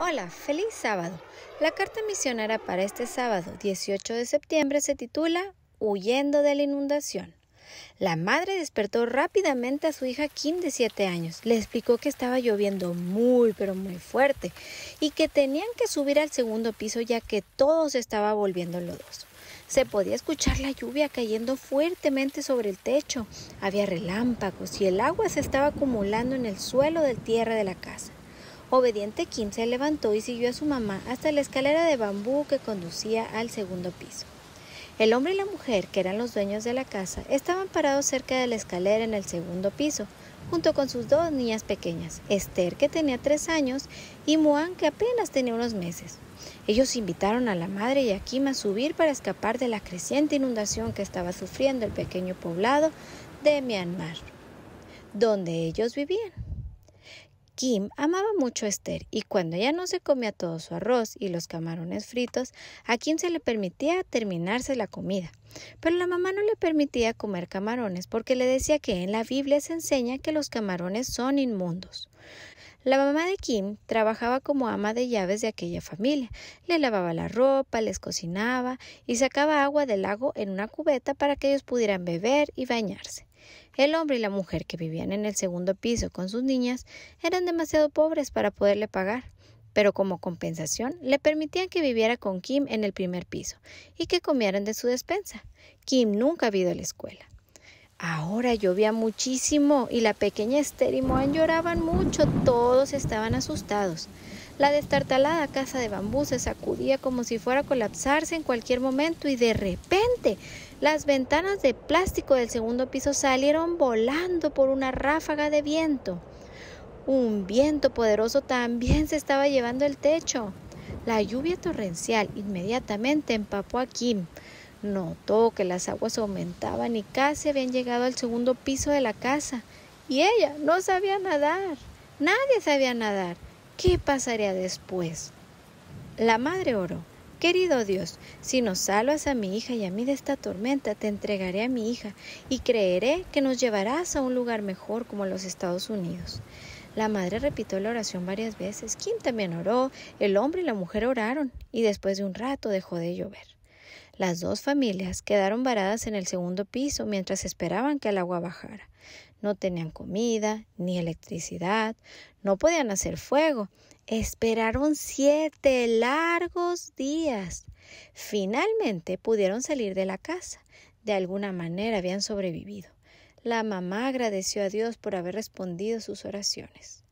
Hola, feliz sábado. La carta misionera para este sábado 18 de septiembre se titula Huyendo de la inundación. La madre despertó rápidamente a su hija Kim de 7 años. Le explicó que estaba lloviendo muy, pero muy fuerte y que tenían que subir al segundo piso ya que todo se estaba volviendo lodoso. Se podía escuchar la lluvia cayendo fuertemente sobre el techo. Había relámpagos y el agua se estaba acumulando en el suelo del tierra de la casa. Obediente Kim se levantó y siguió a su mamá hasta la escalera de bambú que conducía al segundo piso. El hombre y la mujer, que eran los dueños de la casa, estaban parados cerca de la escalera en el segundo piso, junto con sus dos niñas pequeñas, Esther, que tenía tres años, y Moan, que apenas tenía unos meses. Ellos invitaron a la madre y a Kim a subir para escapar de la creciente inundación que estaba sufriendo el pequeño poblado de Myanmar, donde ellos vivían. Kim amaba mucho a Esther y cuando ella no se comía todo su arroz y los camarones fritos, a Kim se le permitía terminarse la comida. Pero la mamá no le permitía comer camarones porque le decía que en la Biblia se enseña que los camarones son inmundos. La mamá de Kim trabajaba como ama de llaves de aquella familia. Le lavaba la ropa, les cocinaba y sacaba agua del lago en una cubeta para que ellos pudieran beber y bañarse. El hombre y la mujer que vivían en el segundo piso con sus niñas eran demasiado pobres para poderle pagar, pero como compensación le permitían que viviera con Kim en el primer piso y que comieran de su despensa. Kim nunca había ido a la escuela. Ahora llovía muchísimo y la pequeña Esther y Moan lloraban mucho. Todos estaban asustados. La destartalada casa de bambú se sacudía como si fuera a colapsarse en cualquier momento y de repente las ventanas de plástico del segundo piso salieron volando por una ráfaga de viento. Un viento poderoso también se estaba llevando el techo. La lluvia torrencial inmediatamente empapó a Kim. Notó que las aguas aumentaban y casi habían llegado al segundo piso de la casa. Y ella no sabía nadar. Nadie sabía nadar. ¿Qué pasaría después? La madre oró. Querido Dios, si nos salvas a mi hija y a mí de esta tormenta, te entregaré a mi hija y creeré que nos llevarás a un lugar mejor como los Estados Unidos. La madre repitió la oración varias veces. Kim también oró, el hombre y la mujer oraron, y después de un rato dejó de llover. Las dos familias quedaron varadas en el segundo piso mientras esperaban que el agua bajara. No tenían comida, ni electricidad, no podían hacer fuego. Esperaron siete largos días. Finalmente pudieron salir de la casa. De alguna manera habían sobrevivido. La mamá agradeció a Dios por haber respondido sus oraciones.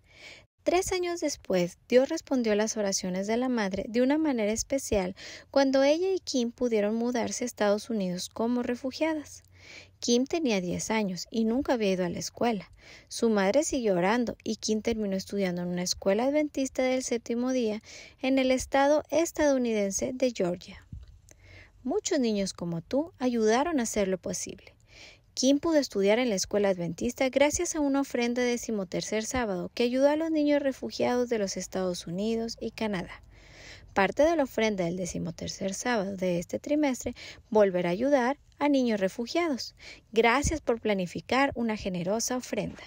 Tres años después, Dios respondió a las oraciones de la madre de una manera especial cuando ella y Kim pudieron mudarse a Estados Unidos como refugiadas. Kim tenía 10 años y nunca había ido a la escuela. Su madre siguió orando y Kim terminó estudiando en una escuela adventista del séptimo día en el estado estadounidense de Georgia. Muchos niños como tú ayudaron a hacer lo posible. Kim pudo estudiar en la escuela adventista gracias a una ofrenda décimo decimotercer sábado que ayudó a los niños refugiados de los Estados Unidos y Canadá. Parte de la ofrenda del tercer sábado de este trimestre volverá a ayudar a niños refugiados. Gracias por planificar una generosa ofrenda.